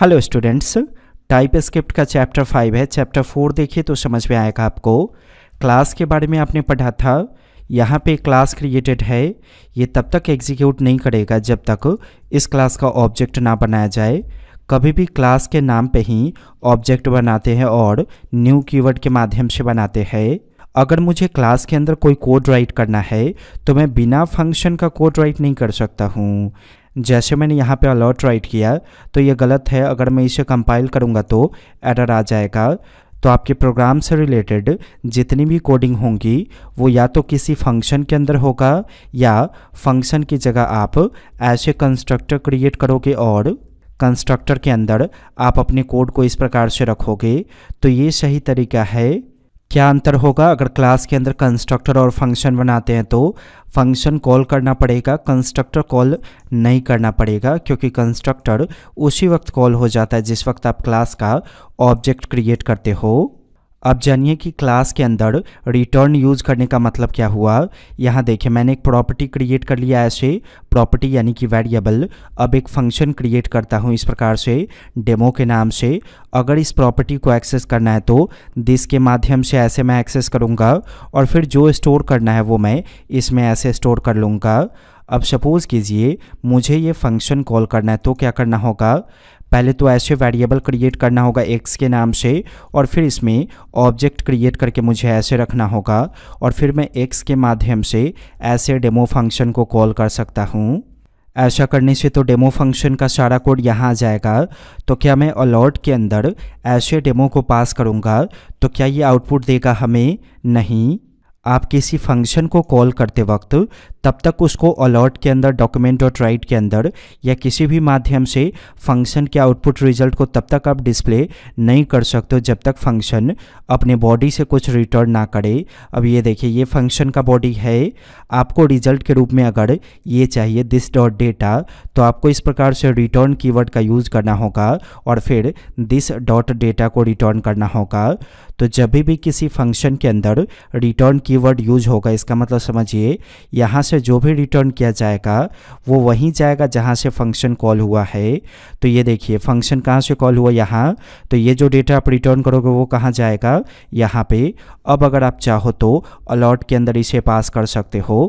hello students TypeScript का chapter five है chapter four देखिए तो समझ में आएगा आपको क्लास के बारे में आपने पढ़ा था यहाँ पे क्लास क्रिएटेड है ये तब तक एग्जीक्यूट नहीं करेगा जब तक इस क्लास का ऑब्जेक्ट ना बनाया जाए कभी भी क्लास के नाम पे ही ऑब्जेक्ट बनाते हैं और न्यू कीवर्ड के माध्यम से बनाते हैं अगर मुझे क्लास के अंदर कोई कोड राइट करना है तो मैं बिना फंक्शन का कोड राइट नहीं कर सकता हूँ जैसे मैंने यहाँ पे अलर्ट राइट किया तो ये गलत है अगर मैं इसे कंपाइल करूँगा तो एरर आ जाएगा तो आपके प्रोग्राम से रिलेटेड जितनी भी कोडिंग होंगी वो या तो किसी फंक्शन के अंदर होगा या फंक्शन की जगह आप ऐसे कंस्ट्रक्टर क्रिएट करोगे और कंस्ट्रक्टर के अंदर आप अपने कोड को इस प्रकार से रखोगे तो ये सही तरीका है क्या अंतर होगा अगर क्लास के अंदर कंस्ट्रक्टर और फंक्शन बनाते हैं तो फंक्शन कॉल करना पड़ेगा कंस्ट्रक्टर कॉल नहीं करना पड़ेगा क्योंकि कंस्ट्रक्टर उसी वक्त कॉल हो जाता है जिस वक्त आप क्लास का ऑब्जेक्ट क्रिएट करते हो अब जानिए कि क्लास के अंदर रिटर्न यूज करने का मतलब क्या हुआ यहाँ देखिए मैंने एक प्रॉपर्टी क्रिएट कर लिया ऐसे प्रॉपर्टी यानी कि वेरिएबल अब एक फंक्शन क्रिएट करता हूँ इस प्रकार से डेमो के नाम से अगर इस प्रॉपर्टी को एक्सेस करना है तो दिस के माध्यम से ऐसे मैं एक्सेस करूँगा और फिर जो स्टोर करना है वो मैं इसमें ऐसे स्टोर कर लूँगा अब सपोज़ कीजिए मुझे ये फंक्शन कॉल करना है तो क्या करना होगा पहले तो ऐसे वेरिएबल क्रिएट करना होगा एक्स के नाम से और फिर इसमें ऑब्जेक्ट क्रिएट करके मुझे ऐसे रखना होगा और फिर मैं एक्स के माध्यम से ऐसे डेमो फंक्शन को कॉल कर सकता हूँ ऐसा करने से तो डेमो फंक्शन का सारा कोड यहाँ आ जाएगा तो क्या मैं अलॉट के अंदर ऐसे डेमो को पास करूँगा तो क्या ये आउटपुट देगा हमें नहीं आप किसी फंक्शन को कॉल करते वक्त तब तक उसको अलर्ट के अंदर डॉक्यूमेंट डॉट राइट के अंदर या किसी भी माध्यम से फंक्शन के आउटपुट रिजल्ट को तब तक आप डिस्प्ले नहीं कर सकते जब तक फंक्शन अपने बॉडी से कुछ रिटर्न ना करे अब ये देखिए ये फंक्शन का बॉडी है आपको रिजल्ट के रूप में अगर ये चाहिए दिस डॉट डेटा तो आपको इस प्रकार से रिटर्न की का यूज़ करना होगा और फिर दिस डॉट डेटा को रिटर्न करना होगा तो जब भी किसी फंक्शन के अंदर रिटर्न की कीवर्ड यूज होगा इसका मतलब समझिए यहाँ से जो भी रिटर्न किया जाएगा वो वहीं जाएगा जहाँ से फंक्शन कॉल हुआ है तो ये देखिए फंक्शन कहाँ से कॉल हुआ यहाँ तो ये जो डेटा आप रिटर्न करोगे वो कहाँ जाएगा यहाँ पे अब अगर आप चाहो तो अलॉट के अंदर इसे पास कर सकते हो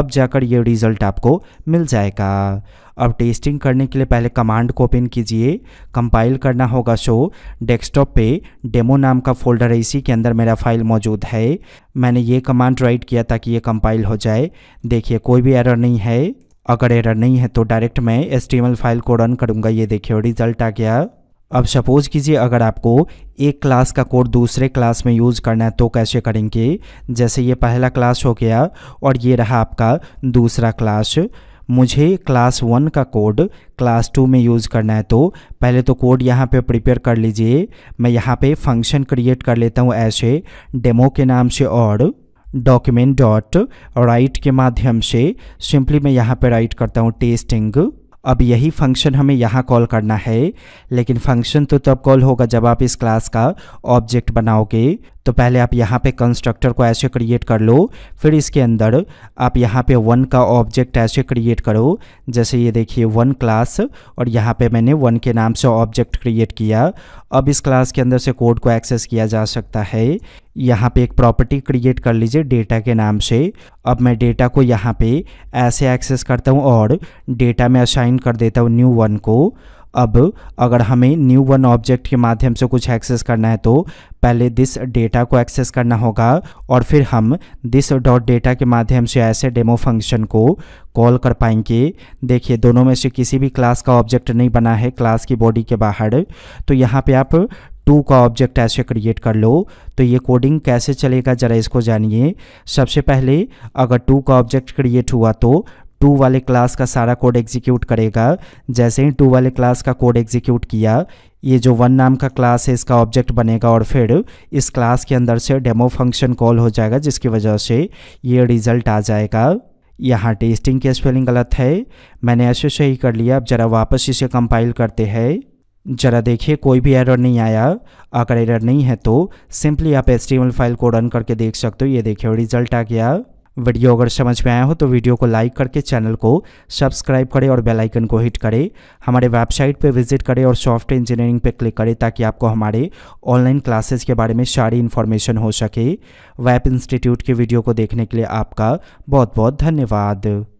अब जाकर ये रिजल्ट आपको मिल जाएगा अब टेस्टिंग करने के लिए पहले कमांड को ओपन कीजिए कंपाइल करना होगा शो डेस्कटॉप पे डेमो नाम का फोल्डर है इसी के अंदर मेरा फाइल मौजूद है मैंने ये कमांड राइट किया ताकि ये कंपाइल हो जाए देखिए कोई भी एरर नहीं है अगर एरर नहीं है तो डायरेक्ट मैं एस फाइल को रन करूँगा ये देखिए रिजल्ट आ गया अब सपोज़ कीजिए अगर आपको एक क्लास का कोड दूसरे क्लास में यूज़ करना है तो कैसे करेंगे जैसे ये पहला क्लास हो गया और ये रहा आपका दूसरा क्लास मुझे क्लास वन का कोड क्लास टू में यूज़ करना है तो पहले तो कोड यहाँ पे प्रिपेयर कर लीजिए मैं यहाँ पे फंक्शन क्रिएट कर लेता हूँ ऐसे डेमो के नाम से और डॉक्यूमेंट डॉट राइट के माध्यम से सिंपली मैं यहाँ पे राइट करता हूँ टेस्टिंग अब यही फंक्शन हमें यहाँ कॉल करना है लेकिन फंक्शन तो तब कॉल होगा जब आप इस क्लास का ऑब्जेक्ट बनाओगे तो पहले आप यहाँ पे कंस्ट्रक्टर को ऐसे क्रिएट कर लो फिर इसके अंदर आप यहाँ पे वन का ऑब्जेक्ट ऐसे क्रिएट करो जैसे ये देखिए वन क्लास और यहाँ पे मैंने वन के नाम से ऑब्जेक्ट क्रिएट किया अब इस क्लास के अंदर से कोड को एक्सेस किया जा सकता है यहाँ पे एक प्रॉपर्टी क्रिएट कर लीजिए डेटा के नाम से अब मैं डेटा को यहाँ पे ऐसे एक्सेस करता हूँ और डेटा में असाइन कर देता हूँ न्यू वन को अब अगर हमें न्यू वन ऑब्जेक्ट के माध्यम से कुछ एक्सेस करना है तो पहले दिस डेटा को एक्सेस करना होगा और फिर हम दिस डॉट डेटा के माध्यम से ऐसे डेमो फंक्शन को कॉल कर पाएंगे देखिए दोनों में से किसी भी क्लास का ऑब्जेक्ट नहीं बना है क्लास की बॉडी के बाहर तो यहाँ पे आप टू का ऑब्जेक्ट ऐसे क्रिएट कर लो तो ये कोडिंग कैसे चलेगा ज़रा इसको जानिए सबसे पहले अगर टू का ऑब्जेक्ट क्रिएट हुआ तो टू वाले क्लास का सारा कोड एग्जीक्यूट करेगा जैसे ही टू वाले क्लास का कोड एग्जीक्यूट किया ये जो वन नाम का क्लास है इसका ऑब्जेक्ट बनेगा और फिर इस क्लास के अंदर से डेमो फंक्शन कॉल हो जाएगा जिसकी वजह से ये रिजल्ट आ जाएगा यहाँ टेस्टिंग की स्पेलिंग गलत है मैंने ऐसे से ही कर लिया अब ज़रा वापस इसे कंपाइल करते हैं ज़रा देखिए कोई भी एरर नहीं आया अगर एरर नहीं है तो सिंपली आप एस फाइल को रन करके देख सकते हो ये देखिए रिजल्ट आ गया वीडियो अगर समझ में आया हो तो वीडियो को लाइक करके चैनल को सब्सक्राइब करें और बेल आइकन को हिट करें हमारे वेबसाइट पर विजिट करें और सॉफ्टवेयर इंजीनियरिंग पर क्लिक करें ताकि आपको हमारे ऑनलाइन क्लासेस के बारे में सारी इन्फॉर्मेशन हो सके वैप इंस्टीट्यूट के वीडियो को देखने के लिए आपका बहुत बहुत धन्यवाद